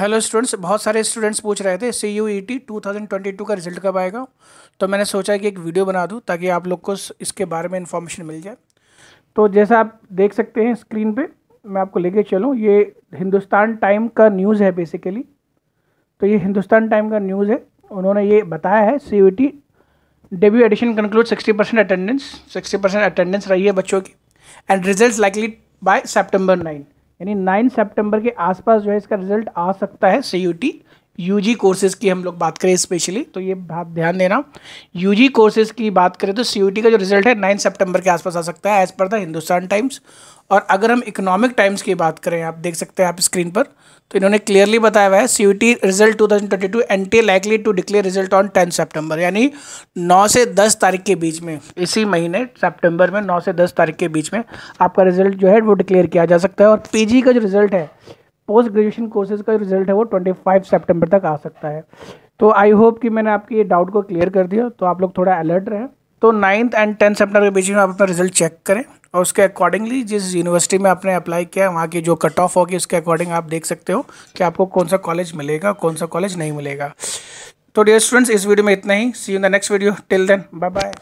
hello students बहुत सारे students पूछ रहे थे C U E T two का रिजल्ट कब आएगा तो मैंने सोचा कि एक वीडियो बना दूँ ताकि आप लोग को इसके बारे में इन्फॉर्मेशन मिल जाए तो जैसा आप देख सकते हैं स्क्रीन पे मैं आपको लेके चलूँ ये हिंदुस्तान टाइम का न्यूज़ है बेसिकली तो ये हिंदुस्तान टाइम का न्यूज़ है उन्होंने ये बताया है C U T debut edition conclude sixty percent attendance sixty percent attendance रही है बच्चों की and result likely by September nine यानी 9 सितंबर के आसपास जो है इसका रिजल्ट आ सकता है सी यू जी कोर्सेज की हम लोग बात करें स्पेशली तो ये बात ध्यान देना यू जी कोर्सेज की बात करें तो सी यू टी का जो रिजल्ट है नाइन सेप्टेम्बर के आसपास आ सकता है as per the Hindustan times और अगर हम इकोनॉमिक टाइम्स की बात करें आप देख सकते हैं आप स्क्रीन पर तो इन्होंने क्लियरली बताया हुआ है C U T result two thousand twenty NTA likely to declare result on ten September यानी नौ से दस तारीख के बीच में इसी महीने सेप्टेम्बर में नौ से दस तारीख के बीच में आपका रिजल्ट जो है वो डिक्लेयर किया जा सकता है और पी जी का जो रिजल्ट है पोस्ट ग्रेजुएशन कोर्सेज का रिजल्ट है वो 25 सितंबर तक आ सकता है तो आई होप कि मैंने आपकी ये डाउट को क्लियर कर दिया तो आप लोग थोड़ा अलर्ट रहें तो नाइन्थ एंड टेंथ सेप्टेम्बर के बीच में आप अपना रिजल्ट चेक करें और उसके अकॉर्डिंगली जिस यूनिवर्सिटी में आपने अप्लाई किया है वहाँ की जो कट ऑफ होगी उसके अकॉर्डिंग आप देख सकते हो कि आपको कौन सा कॉलेज मिलेगा कौन सा कॉलेज नहीं मिलेगा तो डियर स्टूडेंट्स इस वीडियो में इतना ही see in the next video till then bye bye